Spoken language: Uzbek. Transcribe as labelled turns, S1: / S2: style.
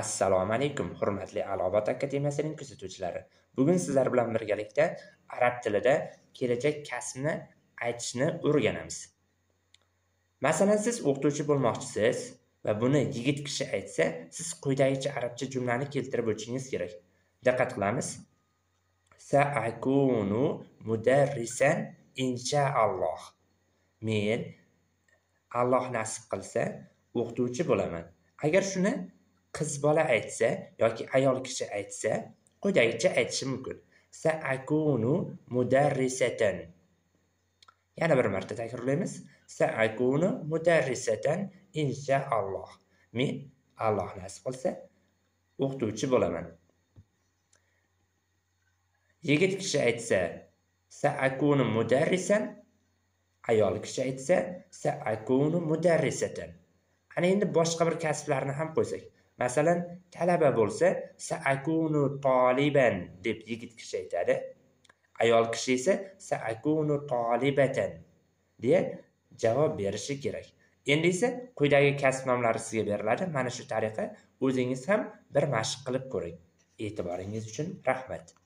S1: assalomu alaykum hurmatli alobat akademiyasining kuzatuvchilari bugun sizlar bilan birgalikda arab tilida kelajak kasbni aytishni o'rganamiz masalan siz o'qituvchi bo'lmoqchisiz va buni yigit kishi aytsa siz quyidagicha arabcha jumlani keltirib o'tishingiz kerak diqqat qilamiz saakunu mudarrisan inshaalloh men alloh nasib qilsa o'qituvchi bo'laman agar shuni qiz bola aytsa yoki ayol kishi aytsa quyidagicha aytishi mumkin saakunu mudarrisatan yana bir marta takrorlaymiz saakunu mudarrisatan inshaalloh men alloh nasib qilsa o'qituvchi bo'laman yigit kishi aytsa saakunu mudarrisan ayol kishi aytsa saakunu mudarrisatan ana endi boshqa bir kasblarni ham qo'ysak masalan talaba bo'lsa saakunu toliban deb yigit kishi aytadi ayol kishi esa saakunu tolibatan deya javob berishi kerak endi esa quyidagi kasb nomlari sizga beriladi mana shu tariqa o'zingiz ham bir mashq qilib ko'ring e'tiboringiz uchun rahmat